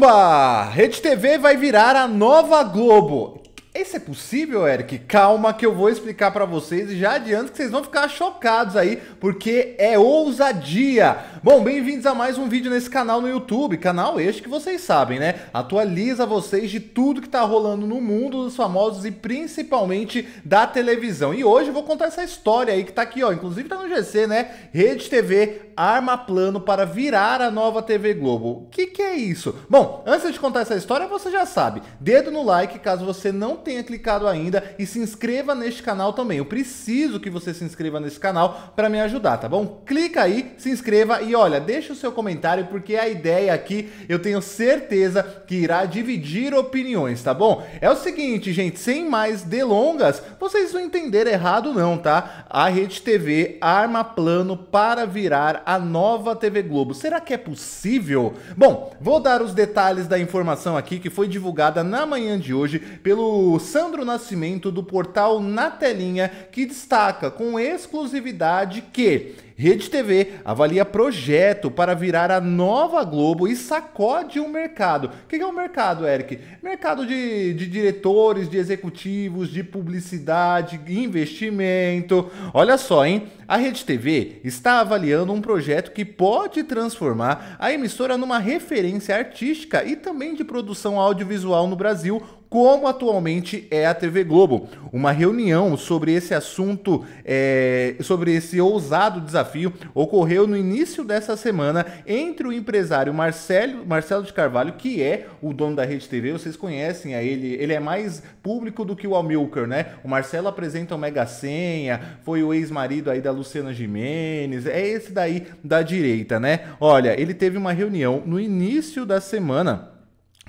Pumba! Rede TV vai virar a nova Globo. Isso é possível, Eric? Calma que eu vou explicar para vocês e já adianto que vocês vão ficar chocados aí, porque é ousadia. Bom, bem-vindos a mais um vídeo nesse canal no YouTube, canal este que vocês sabem, né? Atualiza vocês de tudo que tá rolando no mundo dos famosos e principalmente da televisão. E hoje eu vou contar essa história aí que tá aqui, ó, inclusive tá no GC, né? Rede TV arma plano para virar a nova TV Globo. O que que é isso? Bom, antes de contar essa história, você já sabe, dedo no like caso você não tenha clicado ainda e se inscreva neste canal também. Eu preciso que você se inscreva nesse canal para me ajudar, tá bom? Clica aí, se inscreva e olha, deixa o seu comentário porque a ideia aqui eu tenho certeza que irá dividir opiniões, tá bom? É o seguinte, gente, sem mais delongas, vocês vão entender errado não, tá? A Rede TV arma plano para virar a nova TV Globo. Será que é possível? Bom, vou dar os detalhes da informação aqui que foi divulgada na manhã de hoje pelo Sandro Nascimento do portal Na Telinha, que destaca com exclusividade que Rede TV avalia projeto para virar a nova Globo e sacode o mercado. O que é o um mercado, Eric? Mercado de, de diretores, de executivos, de publicidade, investimento. Olha só, hein? A Rede TV está avaliando um projeto que pode transformar a emissora numa referência artística e também de produção audiovisual no Brasil, como atualmente é a TV Globo. Uma reunião sobre esse assunto, é, sobre esse ousado desafio desafio ocorreu no início dessa semana entre o empresário Marcelo, Marcelo de Carvalho, que é o dono da Rede TV, vocês conhecem a ele, ele é mais público do que o Amilcar, né? O Marcelo apresenta o Mega Senha, foi o ex-marido aí da Luciana Jimenez, é esse daí da direita, né? Olha, ele teve uma reunião no início da semana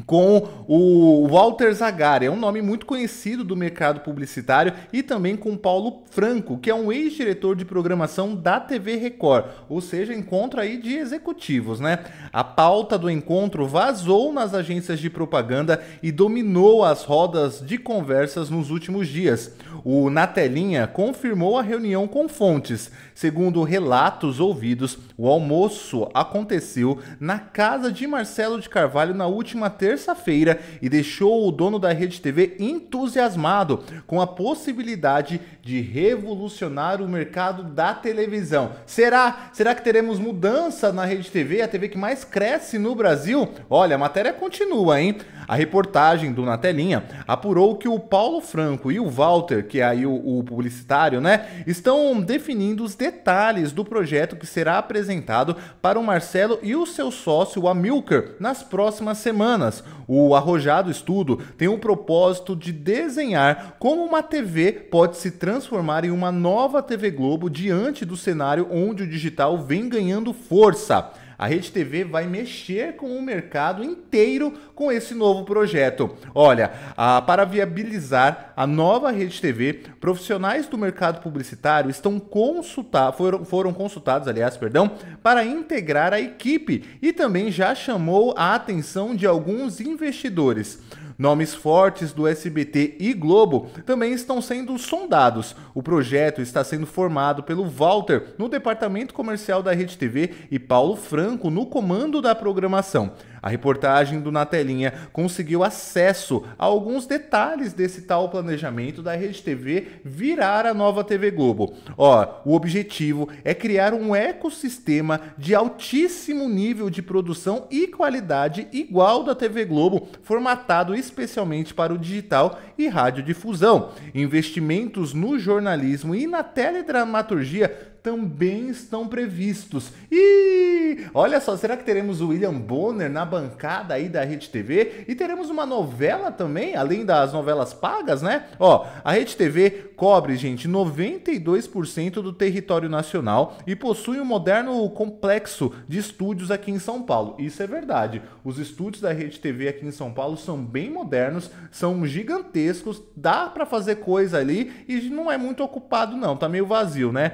com o Walter Zagari, é um nome muito conhecido do mercado publicitário, e também com Paulo Franco, que é um ex-diretor de programação da TV Record, ou seja, encontro aí de executivos, né? A pauta do encontro vazou nas agências de propaganda e dominou as rodas de conversas nos últimos dias. O Natelinha confirmou a reunião com fontes. Segundo relatos ouvidos, o almoço aconteceu na casa de Marcelo de Carvalho na última terça terça-feira e deixou o dono da Rede TV entusiasmado com a possibilidade de revolucionar o mercado da televisão. Será? Será que teremos mudança na Rede TV, a TV que mais cresce no Brasil? Olha, a matéria continua, hein? A reportagem do Na Telinha apurou que o Paulo Franco e o Walter, que é aí o, o publicitário, né, estão definindo os detalhes do projeto que será apresentado para o Marcelo e o seu sócio, o Amilcar, nas próximas semanas. O arrojado estudo tem o propósito de desenhar como uma TV pode se transformar em uma nova TV Globo diante do cenário onde o digital vem ganhando força. A Rede TV vai mexer com o mercado inteiro com esse novo projeto. Olha, a, para viabilizar a nova Rede TV, profissionais do mercado publicitário estão consultar, foram, foram consultados, aliás, perdão, para integrar a equipe e também já chamou a atenção de alguns investidores. Nomes fortes do SBT e Globo também estão sendo sondados. O projeto está sendo formado pelo Walter no departamento comercial da Rede TV e Paulo Franco no comando da programação. A reportagem do Na Telinha conseguiu acesso a alguns detalhes desse tal planejamento da RedeTV virar a nova TV Globo. Ó, o objetivo é criar um ecossistema de altíssimo nível de produção e qualidade igual da TV Globo, formatado especialmente para o digital e radiodifusão. Investimentos no jornalismo e na teledramaturgia também estão previstos. E olha só, será que teremos o William Bonner na bancada aí da Rede TV e teremos uma novela também, além das novelas pagas, né? Ó, a Rede TV cobre, gente, 92% do território nacional e possui um moderno complexo de estúdios aqui em São Paulo. Isso é verdade. Os estúdios da Rede TV aqui em São Paulo são bem modernos, são gigantescos, dá para fazer coisa ali e não é muito ocupado não, tá meio vazio, né?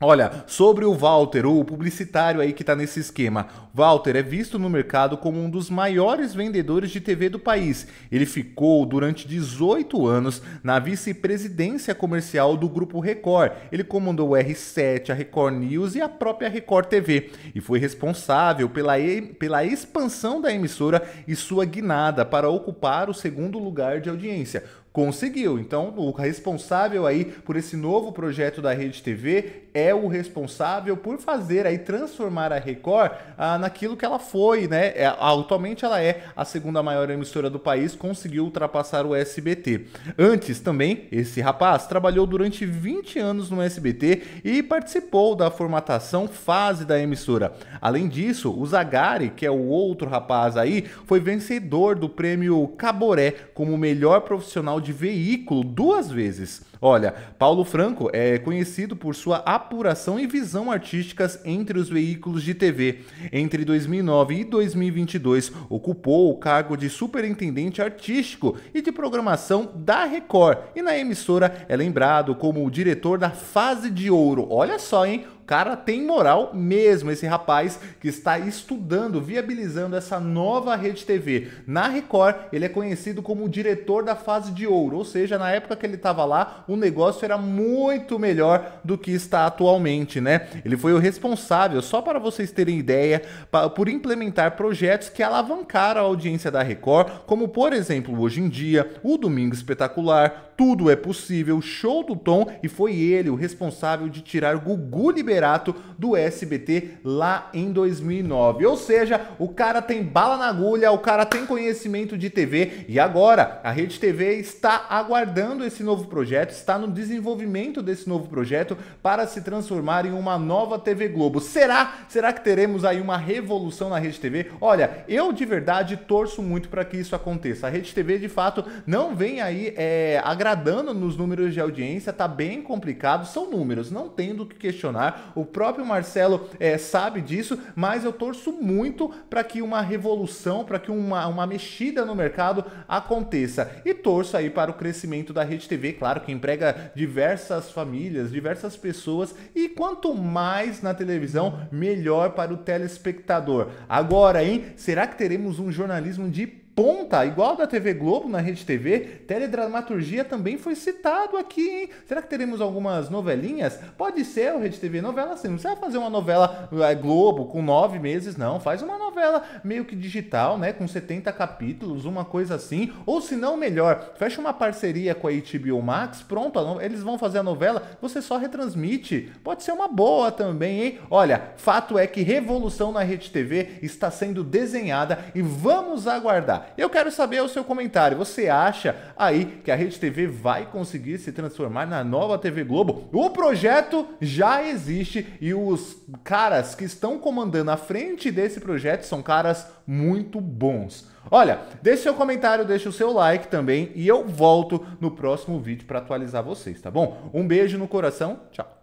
Olha, sobre o Walter, o publicitário aí que está nesse esquema. Walter é visto no mercado como um dos maiores vendedores de TV do país. Ele ficou durante 18 anos na vice-presidência comercial do Grupo Record. Ele comandou o R7, a Record News e a própria Record TV e foi responsável pela, pela expansão da emissora e sua guinada para ocupar o segundo lugar de audiência conseguiu. Então, o responsável aí por esse novo projeto da Rede TV é o responsável por fazer aí transformar a Record ah, naquilo que ela foi, né? É, atualmente ela é a segunda maior emissora do país, conseguiu ultrapassar o SBT. Antes também, esse rapaz trabalhou durante 20 anos no SBT e participou da formatação fase da emissora. Além disso, o Zagari, que é o outro rapaz aí, foi vencedor do prêmio Caboré como melhor profissional de veículo duas vezes. Olha, Paulo Franco é conhecido por sua apuração e visão artísticas entre os veículos de TV. Entre 2009 e 2022, ocupou o cargo de superintendente artístico e de programação da Record. E na emissora é lembrado como o diretor da fase de ouro. Olha só, hein? cara tem moral mesmo, esse rapaz que está estudando, viabilizando essa nova rede TV. Na Record, ele é conhecido como o diretor da fase de ouro, ou seja, na época que ele estava lá, o o negócio era muito melhor do que está atualmente, né? Ele foi o responsável, só para vocês terem ideia, por implementar projetos que alavancaram a audiência da Record, como por exemplo, hoje em dia, o Domingo Espetacular, tudo é Possível, Show do Tom, e foi ele o responsável de tirar Gugu Liberato do SBT lá em 2009. Ou seja, o cara tem bala na agulha, o cara tem conhecimento de TV e agora a Rede TV está aguardando esse novo projeto, está no desenvolvimento desse novo projeto para se transformar em uma nova TV Globo. Será? Será que teremos aí uma revolução na Rede TV? Olha, eu de verdade torço muito para que isso aconteça. A Rede TV de fato não vem aí é, agradando nos números de audiência, tá bem complicado. São números, não tendo do que questionar. O próprio Marcelo é, sabe disso, mas eu torço muito para que uma revolução, para que uma, uma mexida no mercado aconteça. E torço aí para o crescimento da Rede TV, claro, que emprega diversas famílias, diversas pessoas. E quanto mais na televisão, melhor para o telespectador. Agora, hein? Será que teremos um jornalismo de ponta, igual da TV Globo na Rede TV, teledramaturgia também foi citado aqui, hein? Será que teremos algumas novelinhas? Pode ser o Rede TV novela, sim. Não precisa fazer uma novela é, Globo com nove meses, não. Faz uma novela meio que digital, né? Com 70 capítulos, uma coisa assim. Ou se não, melhor, fecha uma parceria com a HBO Max, pronto, eles vão fazer a novela, você só retransmite. Pode ser uma boa também, hein? Olha, fato é que Revolução na Rede TV está sendo desenhada e vamos aguardar. Eu quero saber o seu comentário. Você acha aí que a Rede TV vai conseguir se transformar na nova TV Globo? O projeto já existe e os caras que estão comandando a frente desse projeto são caras muito bons. Olha, deixe seu comentário, deixe o seu like também e eu volto no próximo vídeo para atualizar vocês, tá bom? Um beijo no coração, tchau.